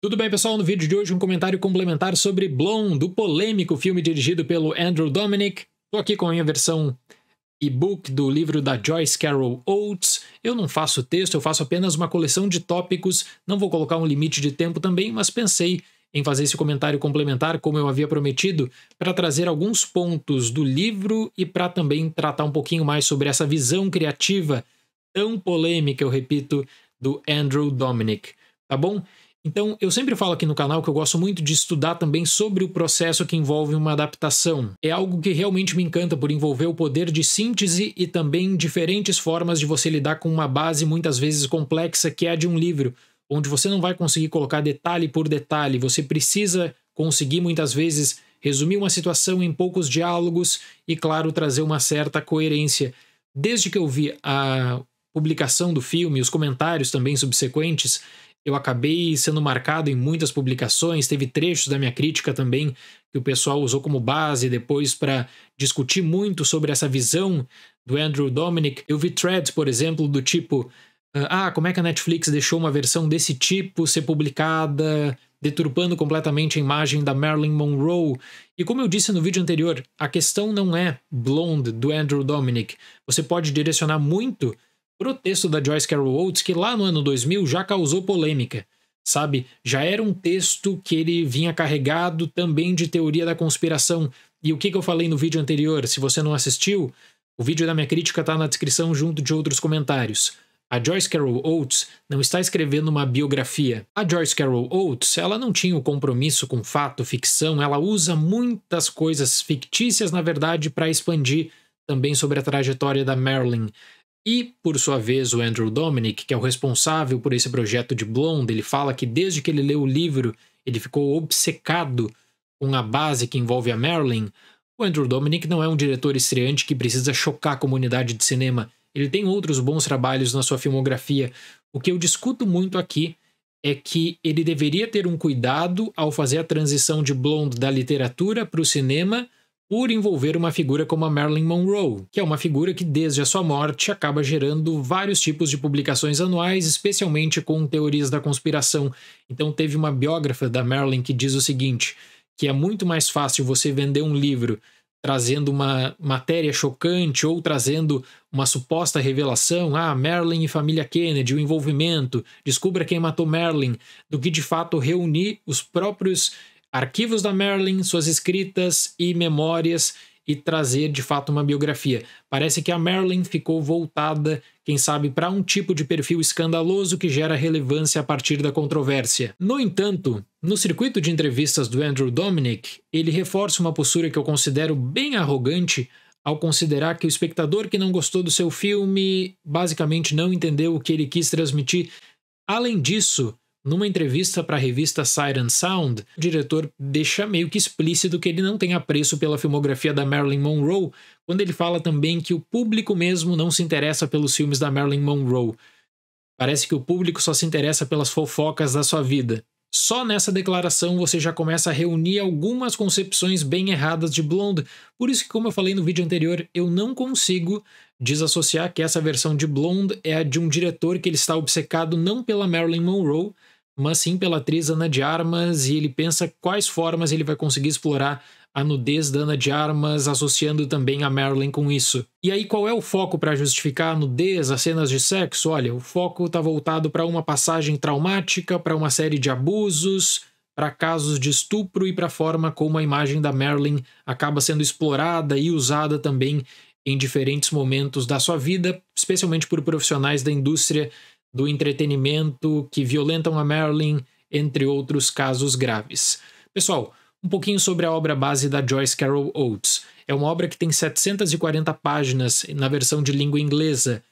Tudo bem, pessoal? No vídeo de hoje, um comentário complementar sobre Blonde, do polêmico filme dirigido pelo Andrew Dominic. Estou aqui com a minha versão e-book do livro da Joyce Carol Oates. Eu não faço texto, eu faço apenas uma coleção de tópicos. Não vou colocar um limite de tempo também, mas pensei em fazer esse comentário complementar, como eu havia prometido, para trazer alguns pontos do livro e para também tratar um pouquinho mais sobre essa visão criativa tão polêmica, eu repito, do Andrew Dominic. Tá bom? Então, eu sempre falo aqui no canal que eu gosto muito de estudar também sobre o processo que envolve uma adaptação. É algo que realmente me encanta por envolver o poder de síntese e também diferentes formas de você lidar com uma base muitas vezes complexa que é a de um livro, onde você não vai conseguir colocar detalhe por detalhe, você precisa conseguir muitas vezes resumir uma situação em poucos diálogos e, claro, trazer uma certa coerência. Desde que eu vi a publicação do filme, os comentários também subsequentes, eu acabei sendo marcado em muitas publicações, teve trechos da minha crítica também que o pessoal usou como base depois para discutir muito sobre essa visão do Andrew Dominic. Eu vi threads, por exemplo, do tipo: ah, ah, como é que a Netflix deixou uma versão desse tipo ser publicada, deturpando completamente a imagem da Marilyn Monroe? E como eu disse no vídeo anterior, a questão não é Blonde do Andrew Dominic. Você pode direcionar muito pro texto da Joyce Carol Oates, que lá no ano 2000 já causou polêmica, sabe? Já era um texto que ele vinha carregado também de teoria da conspiração. E o que, que eu falei no vídeo anterior, se você não assistiu, o vídeo da minha crítica está na descrição junto de outros comentários. A Joyce Carol Oates não está escrevendo uma biografia. A Joyce Carol Oates, ela não tinha o um compromisso com fato, ficção, ela usa muitas coisas fictícias, na verdade, para expandir também sobre a trajetória da Marilyn. E, por sua vez, o Andrew Dominic, que é o responsável por esse projeto de Blonde, ele fala que desde que ele leu o livro, ele ficou obcecado com a base que envolve a Marilyn. O Andrew Dominic não é um diretor estreante que precisa chocar a comunidade de cinema. Ele tem outros bons trabalhos na sua filmografia. O que eu discuto muito aqui é que ele deveria ter um cuidado ao fazer a transição de Blonde da literatura para o cinema por envolver uma figura como a Marilyn Monroe, que é uma figura que desde a sua morte acaba gerando vários tipos de publicações anuais, especialmente com teorias da conspiração. Então teve uma biógrafa da Marilyn que diz o seguinte, que é muito mais fácil você vender um livro trazendo uma matéria chocante ou trazendo uma suposta revelação, ah, Marilyn e família Kennedy, o envolvimento, descubra quem matou Marilyn, do que de fato reunir os próprios arquivos da Marilyn, suas escritas e memórias e trazer de fato uma biografia. Parece que a Marilyn ficou voltada, quem sabe, para um tipo de perfil escandaloso que gera relevância a partir da controvérsia. No entanto, no circuito de entrevistas do Andrew Dominic, ele reforça uma postura que eu considero bem arrogante ao considerar que o espectador que não gostou do seu filme basicamente não entendeu o que ele quis transmitir. Além disso, numa entrevista para a revista Siren Sound, o diretor deixa meio que explícito que ele não tem apreço pela filmografia da Marilyn Monroe, quando ele fala também que o público mesmo não se interessa pelos filmes da Marilyn Monroe. Parece que o público só se interessa pelas fofocas da sua vida. Só nessa declaração você já começa a reunir algumas concepções bem erradas de Blonde, por isso que, como eu falei no vídeo anterior, eu não consigo desassociar que essa versão de Blonde é a de um diretor que ele está obcecado não pela Marilyn Monroe, mas sim pela atriz Ana de Armas, e ele pensa quais formas ele vai conseguir explorar a nudez da Ana de Armas, associando também a Marilyn com isso. E aí, qual é o foco para justificar a nudez, as cenas de sexo? Olha, o foco está voltado para uma passagem traumática, para uma série de abusos, para casos de estupro e para a forma como a imagem da Marilyn acaba sendo explorada e usada também em diferentes momentos da sua vida, especialmente por profissionais da indústria do entretenimento que violentam a Marilyn, entre outros casos graves. Pessoal, um pouquinho sobre a obra base da Joyce Carol Oates. É uma obra que tem 740 páginas na versão de língua inglesa.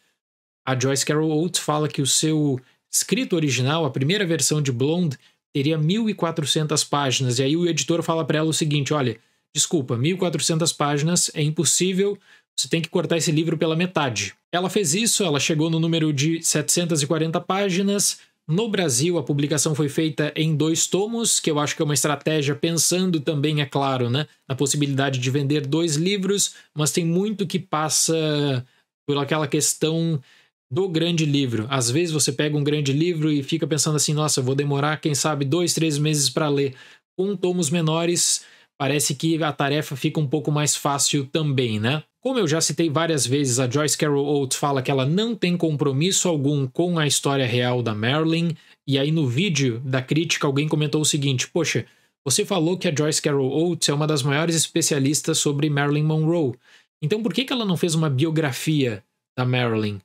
A Joyce Carol Oates fala que o seu escrito original, a primeira versão de Blonde, teria 1.400 páginas. E aí o editor fala para ela o seguinte: olha, desculpa, 1.400 páginas é impossível, você tem que cortar esse livro pela metade. Ela fez isso, ela chegou no número de 740 páginas. No Brasil, a publicação foi feita em dois tomos, que eu acho que é uma estratégia pensando também, é claro, né, na possibilidade de vender dois livros, mas tem muito que passa por aquela questão do grande livro. Às vezes você pega um grande livro e fica pensando assim, nossa, vou demorar, quem sabe, dois, três meses para ler. Com tomos menores, parece que a tarefa fica um pouco mais fácil também, né? Como eu já citei várias vezes, a Joyce Carol Oates fala que ela não tem compromisso algum com a história real da Marilyn, e aí no vídeo da crítica alguém comentou o seguinte: Poxa, você falou que a Joyce Carol Oates é uma das maiores especialistas sobre Marilyn Monroe, então por que, que ela não fez uma biografia da Marilyn?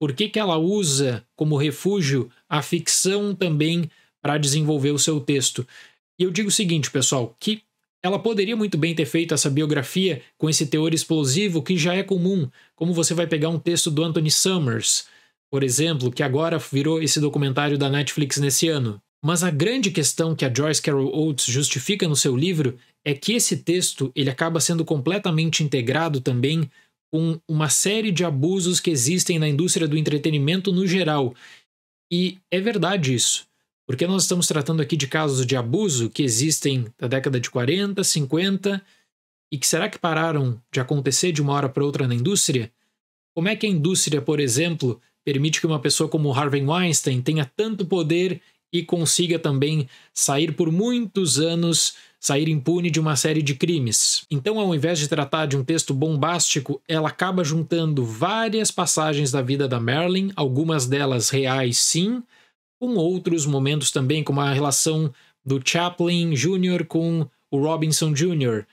Por que, que ela usa como refúgio a ficção também para desenvolver o seu texto? E eu digo o seguinte, pessoal, que ela poderia muito bem ter feito essa biografia com esse teor explosivo que já é comum, como você vai pegar um texto do Anthony Summers, por exemplo, que agora virou esse documentário da Netflix nesse ano. Mas a grande questão que a Joyce Carol Oates justifica no seu livro é que esse texto ele acaba sendo completamente integrado também com uma série de abusos que existem na indústria do entretenimento no geral. E é verdade isso. Porque nós estamos tratando aqui de casos de abuso que existem da década de 40, 50 e que será que pararam de acontecer de uma hora para outra na indústria? Como é que a indústria, por exemplo, permite que uma pessoa como Harvey Weinstein tenha tanto poder e consiga também sair por muitos anos, sair impune de uma série de crimes. Então, ao invés de tratar de um texto bombástico, ela acaba juntando várias passagens da vida da Marilyn, algumas delas reais sim, com outros momentos também, como a relação do Chaplin Jr. com o Robinson Jr.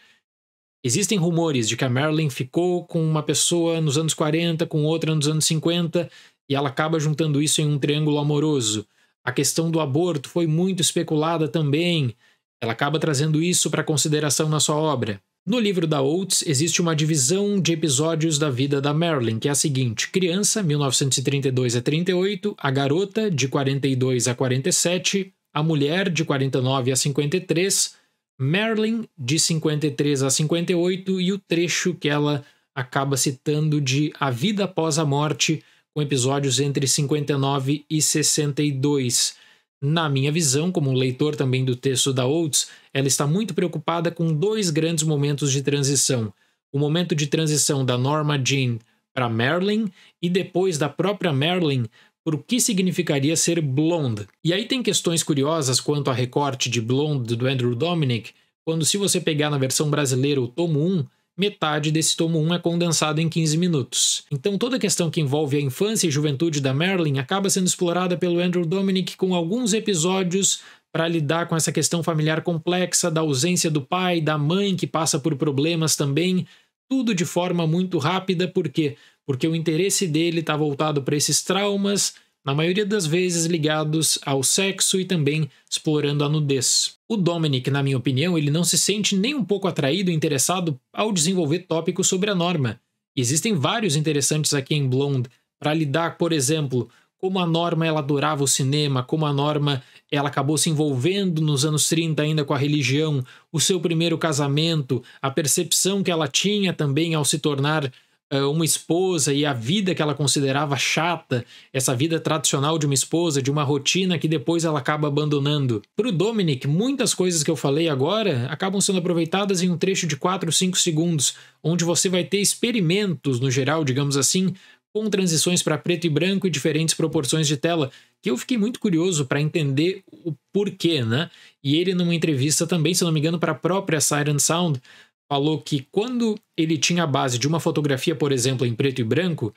Existem rumores de que a Marilyn ficou com uma pessoa nos anos 40, com outra nos anos 50, e ela acaba juntando isso em um triângulo amoroso. A questão do aborto foi muito especulada também. Ela acaba trazendo isso para consideração na sua obra. No livro da Oates existe uma divisão de episódios da vida da Marilyn, que é a seguinte: criança, 1932 a 38, a garota, de 42 a 47, a mulher, de 49 a 53, Marilyn, de 53 a 58, e o trecho que ela acaba citando de A Vida Após a Morte, com episódios entre 59 e 62. Na minha visão, como leitor também do texto da Oates, ela está muito preocupada com dois grandes momentos de transição: o momento de transição da Norma Jean para Marilyn e depois da própria Marilyn por o que significaria ser blonde. E aí tem questões curiosas quanto a recorte de blonde do Andrew Dominic, quando se você pegar na versão brasileira o tomo 1, metade desse tomo 1 é condensado em 15 minutos. Então toda a questão que envolve a infância e juventude da Marilyn acaba sendo explorada pelo Andrew Dominic com alguns episódios para lidar com essa questão familiar complexa, da ausência do pai, da mãe que passa por problemas também, tudo de forma muito rápida, por quê? Porque o interesse dele está voltado para esses traumas na maioria das vezes ligados ao sexo e também explorando a nudez. O Dominic, na minha opinião, ele não se sente nem um pouco atraído e interessado ao desenvolver tópicos sobre a norma. E existem vários interessantes aqui em Blonde para lidar, por exemplo, como a Norma ela adorava o cinema, como a Norma ela acabou se envolvendo nos anos 30 ainda com a religião, o seu primeiro casamento, a percepção que ela tinha também ao se tornar eh, uma esposa e a vida que ela considerava chata, essa vida tradicional de uma esposa, de uma rotina que depois ela acaba abandonando. Para o Dominic, muitas coisas que eu falei agora acabam sendo aproveitadas em um trecho de 4 ou 5 segundos, onde você vai ter experimentos, no geral, digamos assim, com transições para preto e branco e diferentes proporções de tela, que eu fiquei muito curioso para entender o porquê, né? E ele, numa entrevista também, se não me engano, para a própria Siren Sound, falou que quando ele tinha a base de uma fotografia, por exemplo, em preto e branco,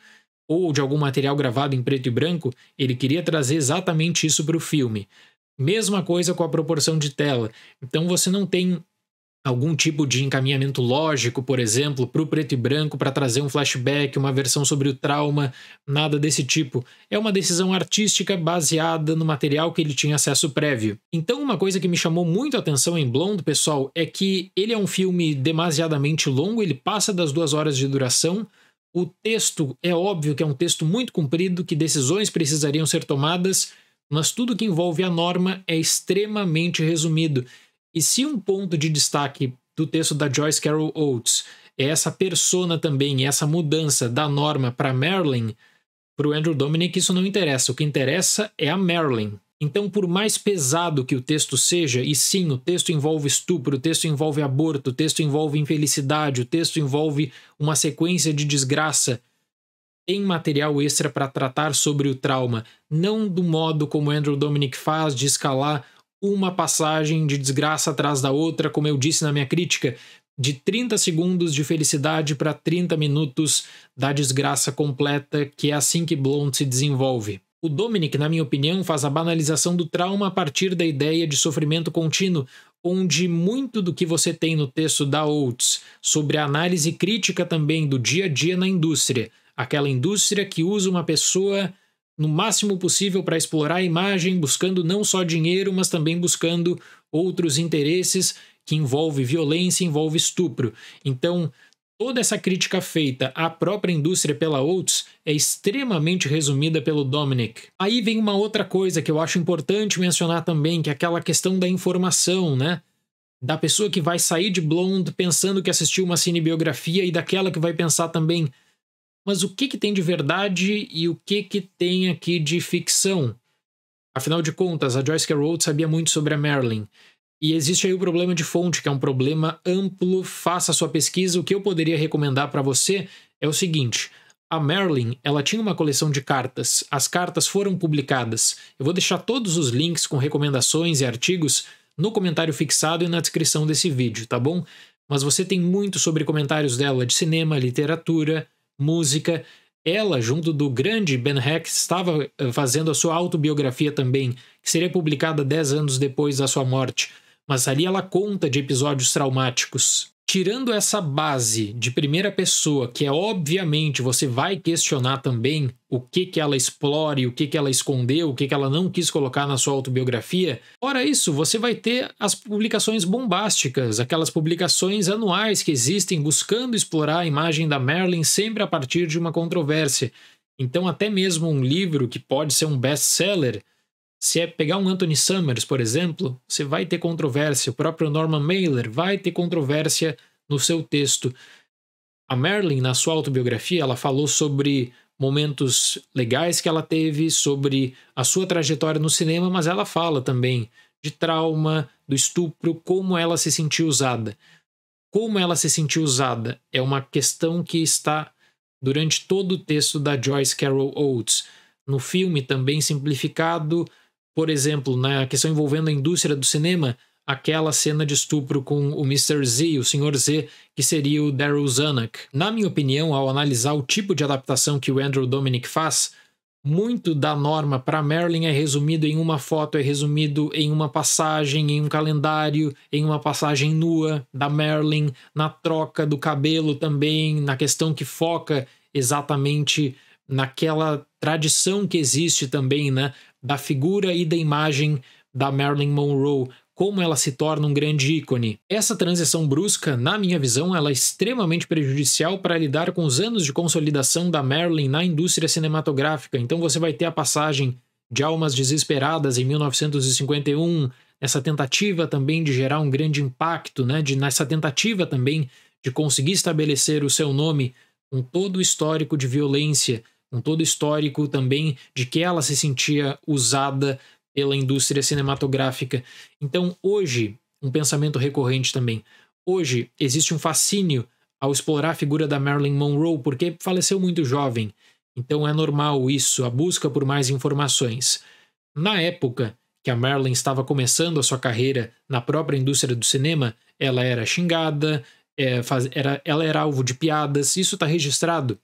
ou de algum material gravado em preto e branco, ele queria trazer exatamente isso para o filme. Mesma coisa com a proporção de tela. Então você não tem algum tipo de encaminhamento lógico, por exemplo, para o preto e branco, para trazer um flashback, uma versão sobre o trauma, nada desse tipo. É uma decisão artística baseada no material que ele tinha acesso prévio. Então, uma coisa que me chamou muito a atenção em Blonde, pessoal, é que ele é um filme demasiadamente longo, ele passa das duas horas de duração. O texto é óbvio que é um texto muito comprido, que decisões precisariam ser tomadas, mas tudo que envolve a norma é extremamente resumido. E se um ponto de destaque do texto da Joyce Carol Oates é essa persona também, essa mudança da norma para Marilyn, para o Andrew Dominic isso não interessa. O que interessa é a Marilyn. Então, por mais pesado que o texto seja, e sim, o texto envolve estupro, o texto envolve aborto, o texto envolve infelicidade, o texto envolve uma sequência de desgraça, tem material extra para tratar sobre o trauma, não do modo como Andrew Dominic faz de escalar uma passagem de desgraça atrás da outra, como eu disse na minha crítica, de 30 segundos de felicidade para 30 minutos da desgraça completa, que é assim que Blount se desenvolve. O Dominic, na minha opinião, faz a banalização do trauma a partir da ideia de sofrimento contínuo, onde muito do que você tem no texto da Oates sobre a análise crítica também do dia a dia na indústria, aquela indústria que usa uma pessoa no máximo possível para explorar a imagem, buscando não só dinheiro, mas também buscando outros interesses que envolve violência, envolve estupro. Então, toda essa crítica feita à própria indústria pela Oates é extremamente resumida pelo Dominic. Aí vem uma outra coisa que eu acho importante mencionar também, que é aquela questão da informação, né? Da pessoa que vai sair de Blonde pensando que assistiu uma cinebiografia e daquela que vai pensar também mas o que, que tem de verdade e o que, que tem aqui de ficção? Afinal de contas, a Joyce Carol sabia muito sobre a Marilyn. E existe aí o problema de fonte, que é um problema amplo. Faça a sua pesquisa. O que eu poderia recomendar para você é o seguinte: a Marilyn, ela tinha uma coleção de cartas. As cartas foram publicadas. Eu vou deixar todos os links com recomendações e artigos no comentário fixado e na descrição desse vídeo, tá bom? Mas você tem muito sobre comentários dela de cinema, literatura, música. Ela, junto do grande Ben Heck, estava eh, fazendo a sua autobiografia também, que seria publicada 10 anos depois da sua morte. Mas ali ela conta de episódios traumáticos tirando essa base de primeira pessoa, que é obviamente você vai questionar também o que, que ela explore, o que, que ela escondeu, o que, que ela não quis colocar na sua autobiografia. Fora isso, você vai ter as publicações bombásticas, aquelas publicações anuais que existem buscando explorar a imagem da Marilyn sempre a partir de uma controvérsia. Então, até mesmo um livro que pode ser um best-seller se é pegar um Anthony Summers, por exemplo, você vai ter controvérsia. O próprio Norman Mailer vai ter controvérsia no seu texto. A Merlin, na sua autobiografia, ela falou sobre momentos legais que ela teve, sobre a sua trajetória no cinema, mas ela fala também de trauma, do estupro, como ela se sentiu usada. Como ela se sentiu usada é uma questão que está durante todo o texto da Joyce Carol Oates. No filme, também simplificado, por exemplo, na questão envolvendo a indústria do cinema, aquela cena de estupro com o Mr. Z, o Sr. Z, que seria o Daryl Zanuck. Na minha opinião, ao analisar o tipo de adaptação que o Andrew Dominic faz, muito da norma para Merlin é resumido em uma foto, é resumido em uma passagem, em um calendário, em uma passagem nua da Merlin, na troca do cabelo também, na questão que foca exatamente naquela tradição que existe também, né, da figura e da imagem da Marilyn Monroe, como ela se torna um grande ícone. Essa transição brusca, na minha visão, ela é extremamente prejudicial para lidar com os anos de consolidação da Marilyn na indústria cinematográfica. Então você vai ter a passagem de Almas Desesperadas em 1951, nessa tentativa também de gerar um grande impacto, né? De, nessa tentativa também de conseguir estabelecer o seu nome com todo o histórico de violência com todo o histórico também de que ela se sentia usada pela indústria cinematográfica. Então, hoje, um pensamento recorrente também. Hoje existe um fascínio ao explorar a figura da Marilyn Monroe porque faleceu muito jovem. Então é normal isso, a busca por mais informações. Na época que a Marilyn estava começando a sua carreira na própria indústria do cinema, ela era xingada, é, era, ela era alvo de piadas, isso está registrado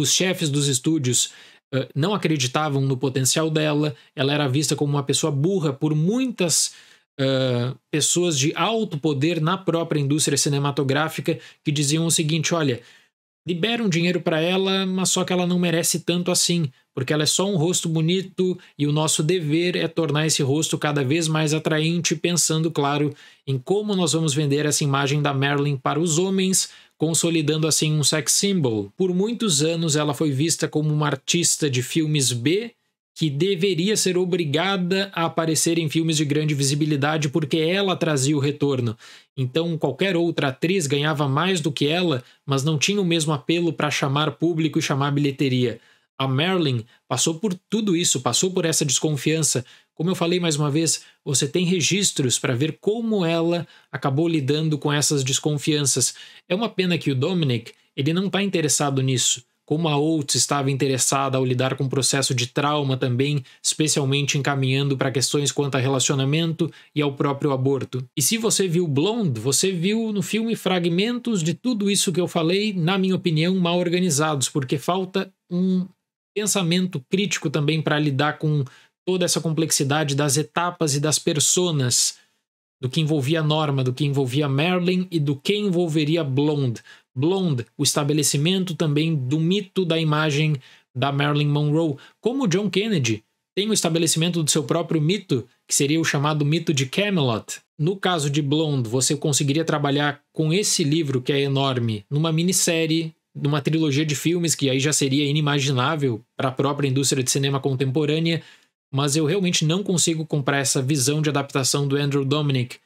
os chefes dos estúdios uh, não acreditavam no potencial dela, ela era vista como uma pessoa burra por muitas uh, pessoas de alto poder na própria indústria cinematográfica que diziam o seguinte: olha, libera um dinheiro para ela, mas só que ela não merece tanto assim, porque ela é só um rosto bonito e o nosso dever é tornar esse rosto cada vez mais atraente, pensando, claro, em como nós vamos vender essa imagem da Marilyn para os homens, consolidando assim um sex symbol. Por muitos anos ela foi vista como uma artista de filmes B que deveria ser obrigada a aparecer em filmes de grande visibilidade porque ela trazia o retorno. Então, qualquer outra atriz ganhava mais do que ela, mas não tinha o mesmo apelo para chamar público e chamar bilheteria. A Marilyn passou por tudo isso, passou por essa desconfiança como eu falei mais uma vez, você tem registros para ver como ela acabou lidando com essas desconfianças. É uma pena que o Dominic ele não está interessado nisso, como a Oates estava interessada ao lidar com o processo de trauma também, especialmente encaminhando para questões quanto a relacionamento e ao próprio aborto. E se você viu Blonde, você viu no filme fragmentos de tudo isso que eu falei, na minha opinião, mal organizados, porque falta um pensamento crítico também para lidar com toda essa complexidade das etapas e das personas, do que envolvia Norma, do que envolvia Merlin e do que envolveria Blonde. Blonde, o estabelecimento também do mito da imagem da Marilyn Monroe, como John Kennedy tem o estabelecimento do seu próprio mito, que seria o chamado mito de Camelot. No caso de Blonde, você conseguiria trabalhar com esse livro que é enorme numa minissérie, numa trilogia de filmes que aí já seria inimaginável para a própria indústria de cinema contemporânea, mas eu realmente não consigo comprar essa visão de adaptação do Andrew Dominic,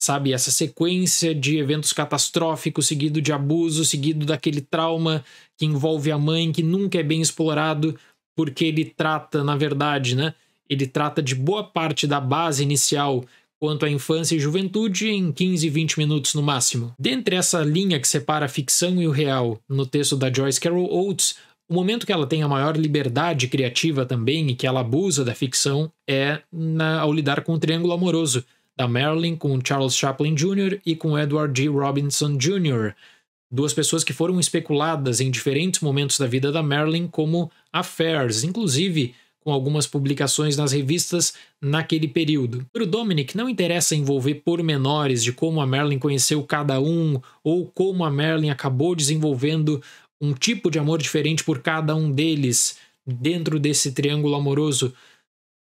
sabe? Essa sequência de eventos catastróficos, seguido de abuso, seguido daquele trauma que envolve a mãe, que nunca é bem explorado, porque ele trata, na verdade, né? Ele trata de boa parte da base inicial quanto à infância e juventude em 15, 20 minutos no máximo. Dentre essa linha que separa a ficção e o real no texto da Joyce Carol Oates, o momento que ela tem a maior liberdade criativa também e que ela abusa da ficção é na, ao lidar com o triângulo amoroso da Marilyn com Charles Chaplin Jr. e com Edward G. Robinson Jr., duas pessoas que foram especuladas em diferentes momentos da vida da Marilyn como affairs, inclusive com algumas publicações nas revistas naquele período. Para o Dominic, não interessa envolver pormenores de como a Marilyn conheceu cada um ou como a Marilyn acabou desenvolvendo um tipo de amor diferente por cada um deles dentro desse triângulo amoroso.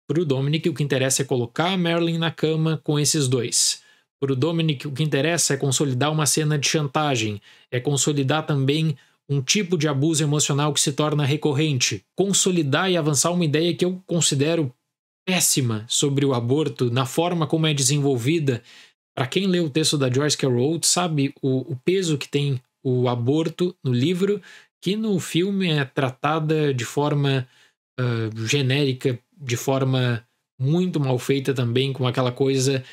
Para o Dominic, o que interessa é colocar a Marilyn na cama com esses dois. Para o Dominic, o que interessa é consolidar uma cena de chantagem, é consolidar também um tipo de abuso emocional que se torna recorrente, consolidar e avançar uma ideia que eu considero péssima sobre o aborto, na forma como é desenvolvida. Para quem lê o texto da Joyce Carol Oates, sabe o, o peso que tem o aborto no livro, que no filme é tratada de forma uh, genérica, de forma muito mal feita também, com aquela coisa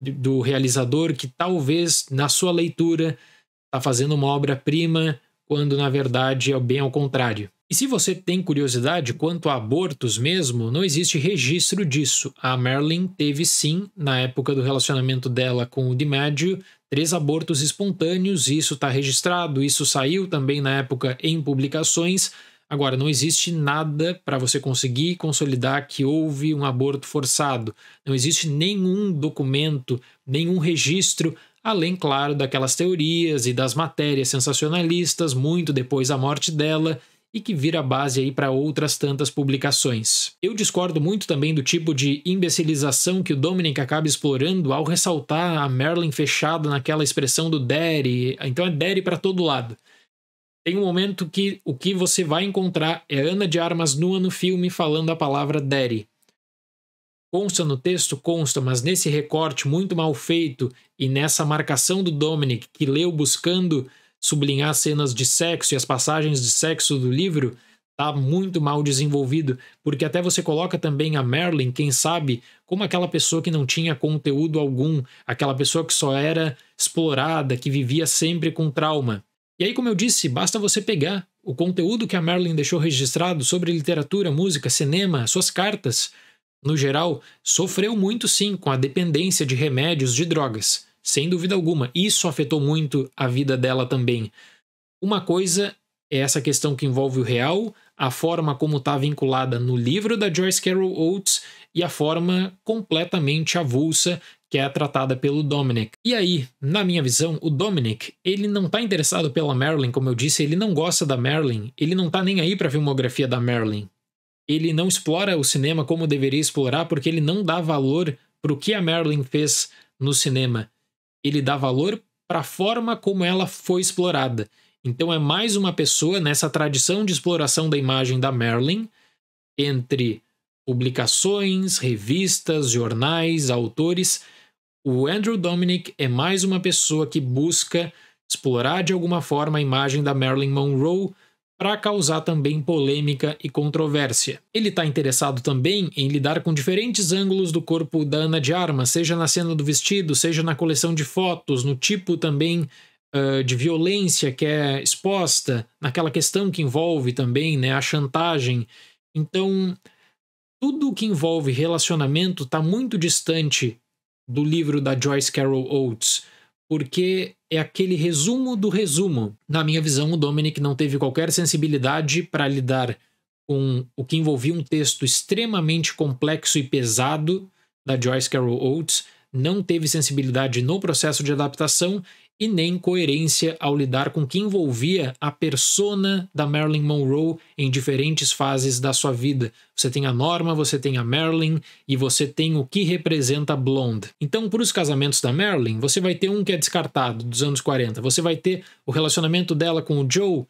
do realizador que talvez na sua leitura está fazendo uma obra-prima quando na verdade é bem ao contrário. E se você tem curiosidade quanto a abortos mesmo, não existe registro disso. A Marilyn teve sim, na época do relacionamento dela com o DiMaggio, Três abortos espontâneos, isso está registrado, isso saiu também na época em publicações. Agora, não existe nada para você conseguir consolidar que houve um aborto forçado. Não existe nenhum documento, nenhum registro, além, claro, daquelas teorias e das matérias sensacionalistas, muito depois da morte dela, e que vira base aí para outras tantas publicações. Eu discordo muito também do tipo de imbecilização que o Dominic acaba explorando ao ressaltar a Merlin fechada naquela expressão do Derry, então é Derry para todo lado. Tem um momento que o que você vai encontrar é Ana de Armas nua no filme falando a palavra Derry. Consta no texto? Consta, mas nesse recorte muito mal feito e nessa marcação do Dominic, que leu buscando sublinhar cenas de sexo e as passagens de sexo do livro tá muito mal desenvolvido, porque até você coloca também a Merlin, quem sabe, como aquela pessoa que não tinha conteúdo algum, aquela pessoa que só era explorada, que vivia sempre com trauma. E aí, como eu disse, basta você pegar o conteúdo que a Merlin deixou registrado sobre literatura, música, cinema, suas cartas, no geral, sofreu muito sim com a dependência de remédios, de drogas. Sem dúvida alguma. Isso afetou muito a vida dela também. Uma coisa é essa questão que envolve o real, a forma como está vinculada no livro da Joyce Carol Oates e a forma completamente avulsa que é tratada pelo Dominic. E aí, na minha visão, o Dominic, ele não tá interessado pela Marilyn, como eu disse, ele não gosta da Marilyn, ele não tá nem aí para a filmografia da Marilyn. Ele não explora o cinema como deveria explorar porque ele não dá valor para o que a Marilyn fez no cinema ele dá valor para a forma como ela foi explorada. Então é mais uma pessoa nessa tradição de exploração da imagem da Marilyn entre publicações, revistas, jornais, autores. O Andrew Dominic é mais uma pessoa que busca explorar de alguma forma a imagem da Marilyn Monroe para causar também polêmica e controvérsia. Ele está interessado também em lidar com diferentes ângulos do corpo da Ana de Armas, seja na cena do vestido, seja na coleção de fotos, no tipo também uh, de violência que é exposta, naquela questão que envolve também né, a chantagem. Então, tudo o que envolve relacionamento está muito distante do livro da Joyce Carol Oates, porque é aquele resumo do resumo. Na minha visão, o Dominic não teve qualquer sensibilidade para lidar com o que envolvia um texto extremamente complexo e pesado da Joyce Carol Oates, não teve sensibilidade no processo de adaptação e nem coerência ao lidar com que envolvia a persona da Marilyn Monroe em diferentes fases da sua vida. Você tem a Norma, você tem a Marilyn e você tem o que representa Blonde. Então, para os casamentos da Marilyn, você vai ter um que é descartado dos anos 40. Você vai ter o relacionamento dela com o Joe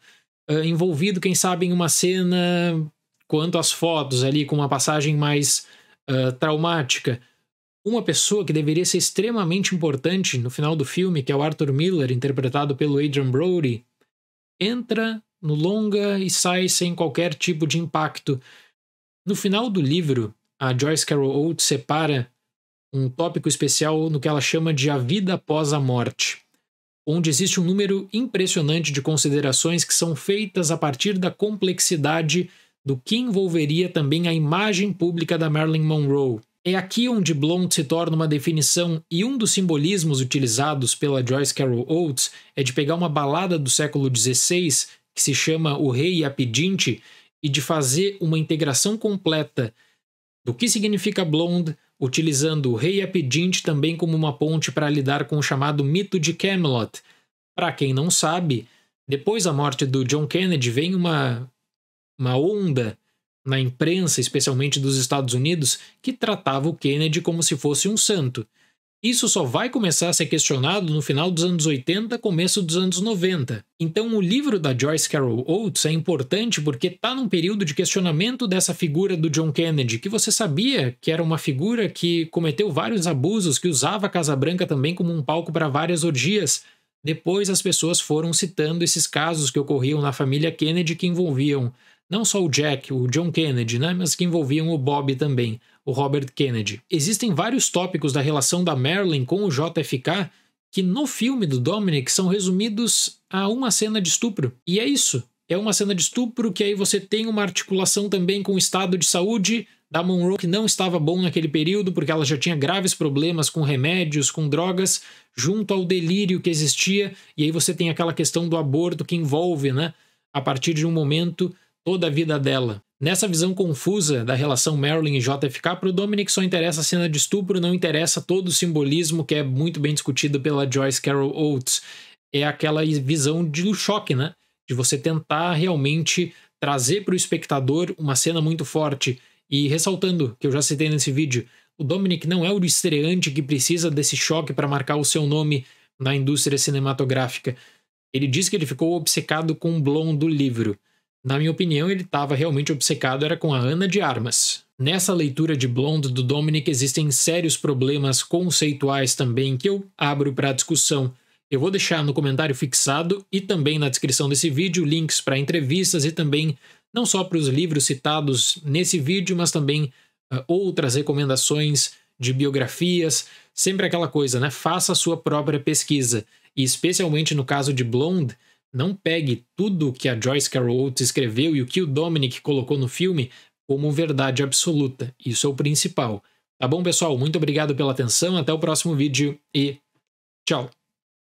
uh, envolvido, quem sabe, em uma cena quanto às fotos ali, com uma passagem mais uh, traumática. Uma pessoa que deveria ser extremamente importante no final do filme, que é o Arthur Miller, interpretado pelo Adrian Brody, entra no longa e sai sem qualquer tipo de impacto. No final do livro, a Joyce Carol Oates separa um tópico especial no que ela chama de a vida após a morte, onde existe um número impressionante de considerações que são feitas a partir da complexidade do que envolveria também a imagem pública da Marilyn Monroe. É aqui onde blonde se torna uma definição e um dos simbolismos utilizados pela Joyce Carol Oates é de pegar uma balada do século XVI, que se chama O Rei e a Pedinte, e de fazer uma integração completa do que significa Blonde, utilizando o Rei e a Pedinte também como uma ponte para lidar com o chamado mito de Camelot. Para quem não sabe, depois da morte do John Kennedy vem uma, uma onda na imprensa, especialmente dos Estados Unidos, que tratava o Kennedy como se fosse um santo. Isso só vai começar a ser questionado no final dos anos 80, começo dos anos 90. Então, o livro da Joyce Carol Oates é importante porque está num período de questionamento dessa figura do John Kennedy, que você sabia que era uma figura que cometeu vários abusos, que usava a Casa Branca também como um palco para várias orgias. Depois, as pessoas foram citando esses casos que ocorriam na família Kennedy que envolviam não só o Jack, o John Kennedy, né, mas que envolviam o Bob também, o Robert Kennedy. Existem vários tópicos da relação da Marilyn com o JFK que no filme do Dominic são resumidos a uma cena de estupro. E é isso. É uma cena de estupro que aí você tem uma articulação também com o estado de saúde da Monroe, que não estava bom naquele período, porque ela já tinha graves problemas com remédios, com drogas, junto ao delírio que existia. E aí você tem aquela questão do aborto que envolve, né? A partir de um momento, toda a vida dela. Nessa visão confusa da relação Marilyn e JFK, para o Dominic só interessa a cena de estupro, não interessa todo o simbolismo que é muito bem discutido pela Joyce Carol Oates. É aquela visão de choque, né? De você tentar realmente trazer para o espectador uma cena muito forte. E ressaltando, que eu já citei nesse vídeo, o Dominic não é o estreante que precisa desse choque para marcar o seu nome na indústria cinematográfica. Ele diz que ele ficou obcecado com o Blon do livro. Na minha opinião, ele estava realmente obcecado era com a Ana de Armas. Nessa leitura de Blonde do Dominic existem sérios problemas conceituais também que eu abro para discussão. Eu vou deixar no comentário fixado e também na descrição desse vídeo links para entrevistas e também não só para os livros citados nesse vídeo, mas também uh, outras recomendações de biografias, sempre aquela coisa, né? Faça a sua própria pesquisa. E especialmente no caso de Blonde, não pegue tudo que a Joyce Carol Oates escreveu e o que o Dominic colocou no filme como verdade absoluta. Isso é o principal. Tá bom, pessoal? Muito obrigado pela atenção, até o próximo vídeo e tchau!